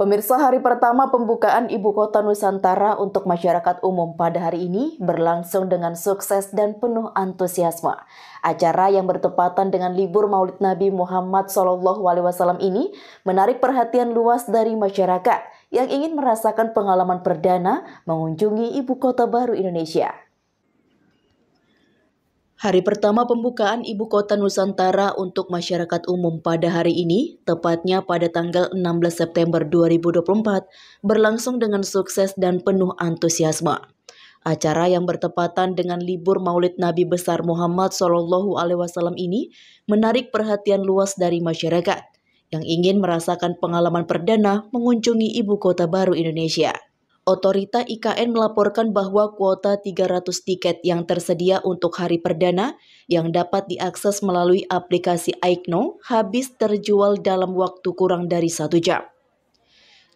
Pemirsa hari pertama pembukaan Ibu Kota Nusantara untuk masyarakat umum pada hari ini berlangsung dengan sukses dan penuh antusiasme. Acara yang bertepatan dengan libur maulid Nabi Muhammad SAW ini menarik perhatian luas dari masyarakat yang ingin merasakan pengalaman perdana mengunjungi Ibu Kota Baru Indonesia. Hari pertama pembukaan Ibu Kota Nusantara untuk masyarakat umum pada hari ini, tepatnya pada tanggal 16 September 2024, berlangsung dengan sukses dan penuh antusiasme. Acara yang bertepatan dengan libur Maulid Nabi Besar Muhammad Shallallahu Alaihi Wasallam ini menarik perhatian luas dari masyarakat yang ingin merasakan pengalaman perdana mengunjungi ibu kota baru Indonesia. Otorita IKN melaporkan bahwa kuota 300 tiket yang tersedia untuk hari perdana yang dapat diakses melalui aplikasi Aikno habis terjual dalam waktu kurang dari satu jam.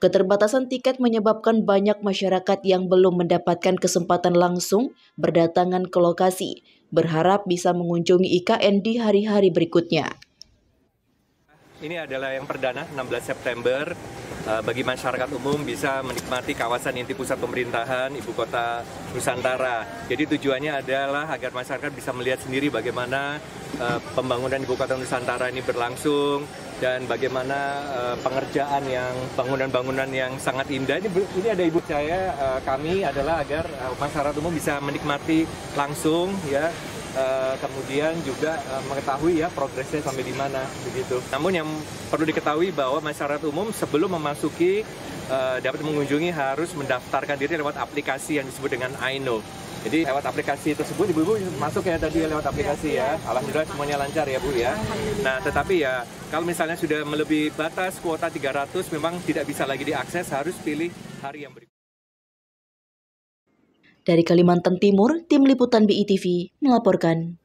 Keterbatasan tiket menyebabkan banyak masyarakat yang belum mendapatkan kesempatan langsung berdatangan ke lokasi, berharap bisa mengunjungi IKN di hari-hari berikutnya. Ini adalah yang perdana 16 September Eh, bagi masyarakat umum bisa menikmati kawasan inti pusat pemerintahan ibu kota Nusantara. Jadi tujuannya adalah agar masyarakat bisa melihat sendiri bagaimana eh, pembangunan ibu kota Nusantara ini berlangsung dan bagaimana eh, pengerjaan yang bangunan-bangunan yang sangat indah ini ini ada ibu saya kami adalah agar masyarakat umum bisa menikmati langsung ya Eh, kemudian juga uh, mengetahui ya progresnya sampai di mana begitu. Namun yang perlu diketahui bahwa masyarakat umum sebelum memasuki uh, dapat mengunjungi harus mendaftarkan diri lewat aplikasi yang disebut dengan Aino. Jadi lewat aplikasi tersebut ibu-ibu masuk ya tadi ya lewat aplikasi ya. ya. Alhamdulillah semuanya lancar ya Bu ya. Nah, tetapi ya kalau misalnya sudah melebihi batas kuota 300 memang tidak bisa lagi diakses harus pilih hari yang berikutnya. Dari Kalimantan Timur, Tim Liputan BITV melaporkan.